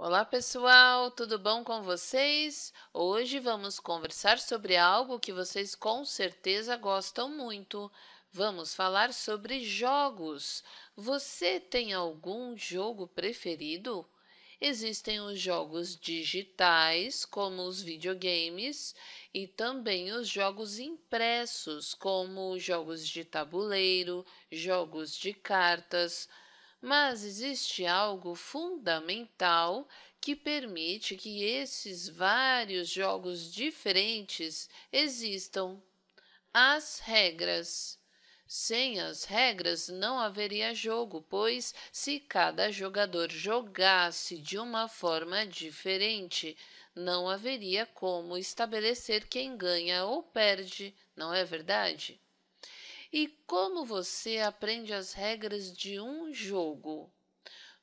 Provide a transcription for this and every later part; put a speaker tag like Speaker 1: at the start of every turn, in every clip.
Speaker 1: Olá pessoal, tudo bom com vocês? Hoje vamos conversar sobre algo que vocês com certeza gostam muito. Vamos falar sobre jogos. Você tem algum jogo preferido? Existem os jogos digitais, como os videogames, e também os jogos impressos, como jogos de tabuleiro, jogos de cartas mas existe algo fundamental que permite que esses vários jogos diferentes existam: as regras. Sem as regras não haveria jogo, pois se cada jogador jogasse de uma forma diferente, não haveria como estabelecer quem ganha ou perde, não é verdade? e como você aprende as regras de um jogo.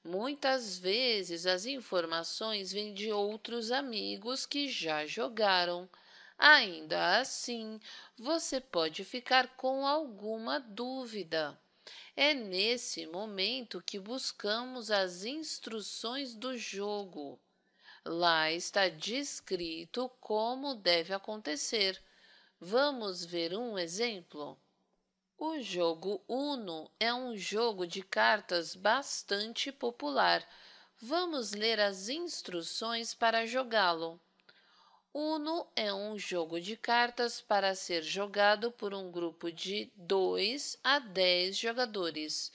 Speaker 1: Muitas vezes as informações vêm de outros amigos que já jogaram. Ainda assim, você pode ficar com alguma dúvida. É nesse momento que buscamos as instruções do jogo. Lá está descrito como deve acontecer. Vamos ver um exemplo? O jogo Uno é um jogo de cartas bastante popular. Vamos ler as instruções para jogá-lo. Uno é um jogo de cartas para ser jogado por um grupo de 2 a 10 jogadores.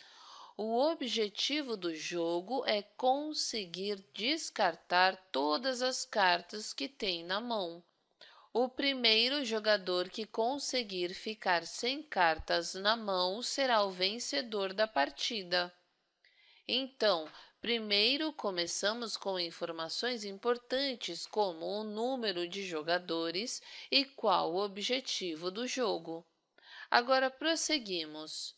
Speaker 1: O objetivo do jogo é conseguir descartar todas as cartas que tem na mão. O primeiro jogador que conseguir ficar sem cartas na mão será o vencedor da partida. Então, primeiro começamos com informações importantes como o número de jogadores e qual o objetivo do jogo. Agora prosseguimos.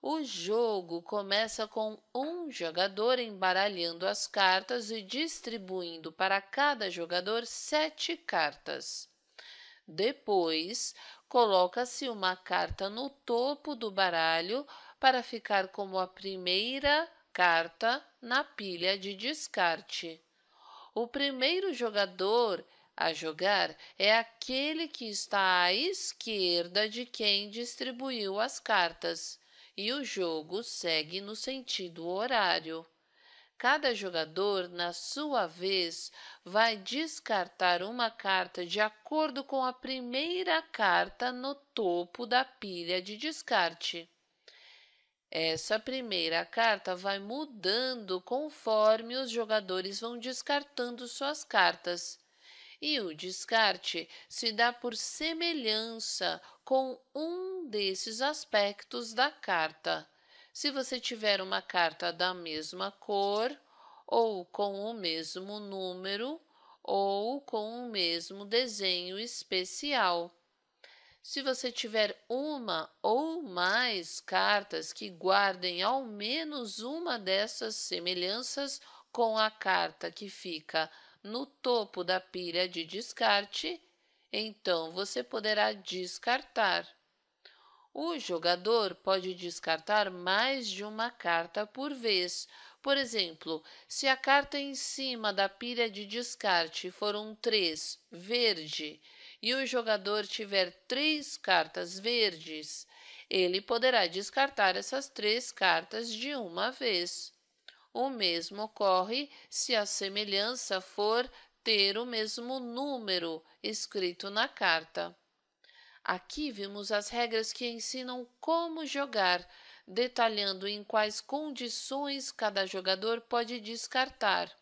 Speaker 1: O jogo começa com um jogador embaralhando as cartas e distribuindo para cada jogador sete cartas. Depois, coloca-se uma carta no topo do baralho para ficar como a primeira carta na pilha de descarte. O primeiro jogador a jogar é aquele que está à esquerda de quem distribuiu as cartas, e o jogo segue no sentido horário. Cada jogador, na sua vez, vai descartar uma carta de acordo com a primeira carta no topo da pilha de descarte. Essa primeira carta vai mudando conforme os jogadores vão descartando suas cartas. E o descarte se dá por semelhança com um desses aspectos da carta. Se você tiver uma carta da mesma cor, ou com o mesmo número, ou com o mesmo desenho especial. Se você tiver uma ou mais cartas que guardem ao menos uma dessas semelhanças com a carta que fica no topo da pilha de descarte, então você poderá descartar. O jogador pode descartar mais de uma carta por vez. Por exemplo, se a carta em cima da pilha de descarte for um 3 verde e o jogador tiver três cartas verdes, ele poderá descartar essas três cartas de uma vez. O mesmo ocorre se a semelhança for ter o mesmo número escrito na carta. Aqui vimos as regras que ensinam como jogar, detalhando em quais condições cada jogador pode descartar.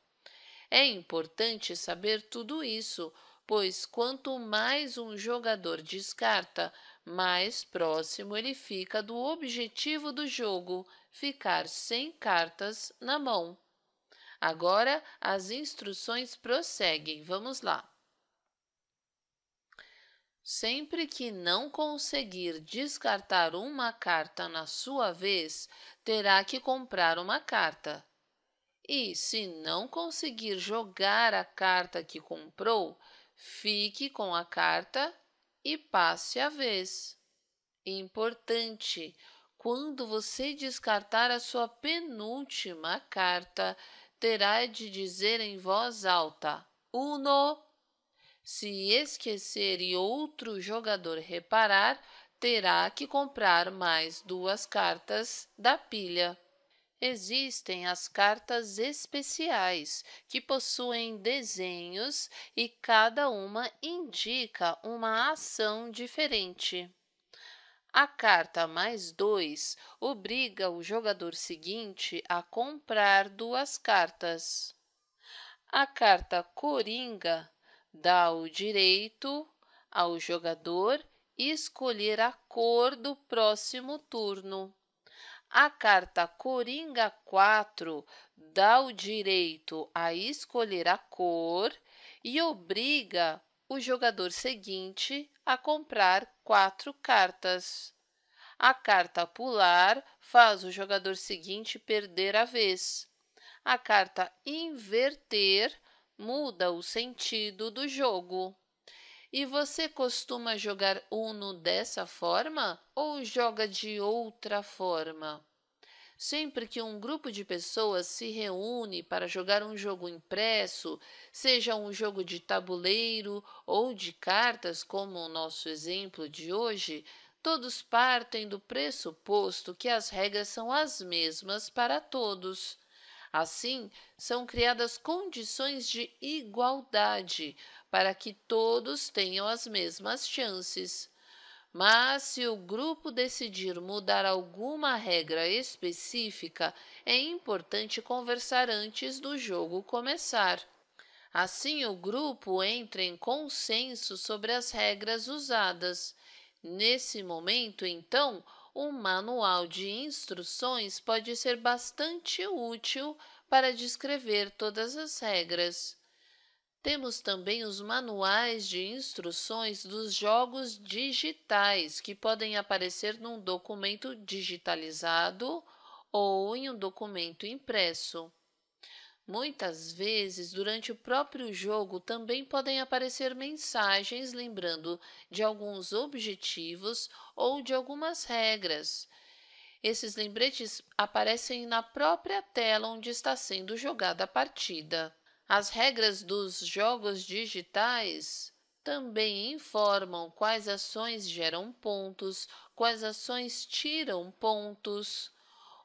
Speaker 1: É importante saber tudo isso, pois quanto mais um jogador descarta, mais próximo ele fica do objetivo do jogo, ficar sem cartas na mão. Agora as instruções prosseguem. Vamos lá. Sempre que não conseguir descartar uma carta na sua vez, terá que comprar uma carta. E se não conseguir jogar a carta que comprou, fique com a carta e passe a vez. Importante: quando você descartar a sua penúltima carta, terá de dizer em voz alta: Uno se esquecer e outro jogador reparar, terá que comprar mais duas cartas da pilha. Existem as cartas especiais, que possuem desenhos e cada uma indica uma ação diferente. A carta mais dois obriga o jogador seguinte a comprar duas cartas. A carta Coringa dá o direito ao jogador escolher a cor do próximo turno. A carta Coringa 4 dá o direito a escolher a cor e obriga o jogador seguinte a comprar quatro cartas. A carta pular faz o jogador seguinte perder a vez. A carta inverter muda o sentido do jogo. E você costuma jogar Uno dessa forma ou joga de outra forma? Sempre que um grupo de pessoas se reúne para jogar um jogo impresso, seja um jogo de tabuleiro ou de cartas, como o nosso exemplo de hoje, todos partem do pressuposto que as regras são as mesmas para todos. Assim, são criadas condições de igualdade para que todos tenham as mesmas chances. Mas se o grupo decidir mudar alguma regra específica, é importante conversar antes do jogo começar. Assim, o grupo entra em consenso sobre as regras usadas. Nesse momento, então, um manual de instruções pode ser bastante útil para descrever todas as regras. Temos também os manuais de instruções dos jogos digitais, que podem aparecer num documento digitalizado ou em um documento impresso. Muitas vezes, durante o próprio jogo, também podem aparecer mensagens lembrando de alguns objetivos ou de algumas regras. Esses lembretes aparecem na própria tela onde está sendo jogada a partida. As regras dos jogos digitais também informam quais ações geram pontos, quais ações tiram pontos.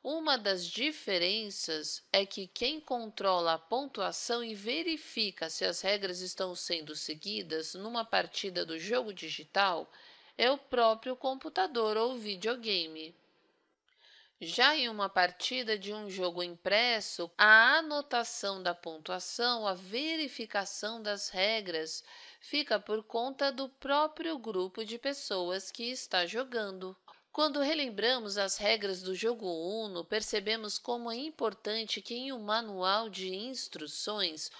Speaker 1: Uma das diferenças é que quem controla a pontuação e verifica se as regras estão sendo seguidas numa partida do jogo digital é o próprio computador ou videogame. Já em uma partida de um jogo impresso, a anotação da pontuação, a verificação das regras, fica por conta do próprio grupo de pessoas que está jogando. Quando relembramos as regras do jogo Uno, percebemos como é importante que em um manual de instruções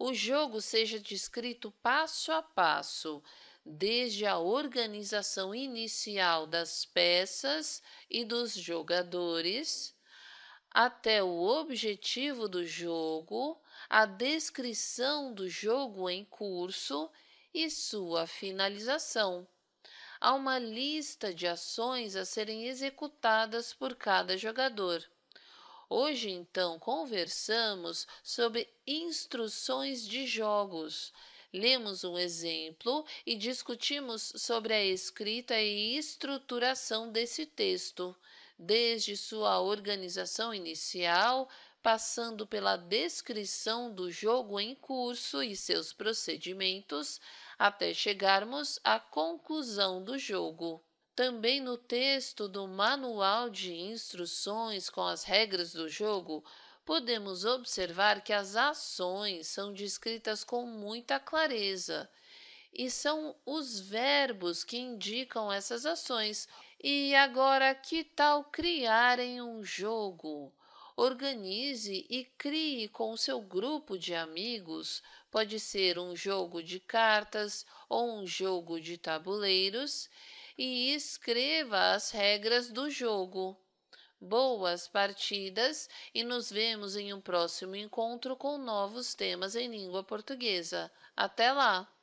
Speaker 1: o jogo seja descrito passo a passo, desde a organização inicial das peças e dos jogadores, até o objetivo do jogo, a descrição do jogo em curso e sua finalização há uma lista de ações a serem executadas por cada jogador. Hoje, então, conversamos sobre instruções de jogos. Lemos um exemplo e discutimos sobre a escrita e estruturação desse texto, desde sua organização inicial, passando pela descrição do jogo em curso e seus procedimentos, até chegarmos à conclusão do jogo. Também no texto do Manual de Instruções com as Regras do Jogo, podemos observar que as ações são descritas com muita clareza e são os verbos que indicam essas ações. E agora, que tal criarem um jogo? Organize e crie com o seu grupo de amigos, pode ser um jogo de cartas ou um jogo de tabuleiros, e escreva as regras do jogo. Boas partidas e nos vemos em um próximo encontro com novos temas em língua portuguesa. Até lá!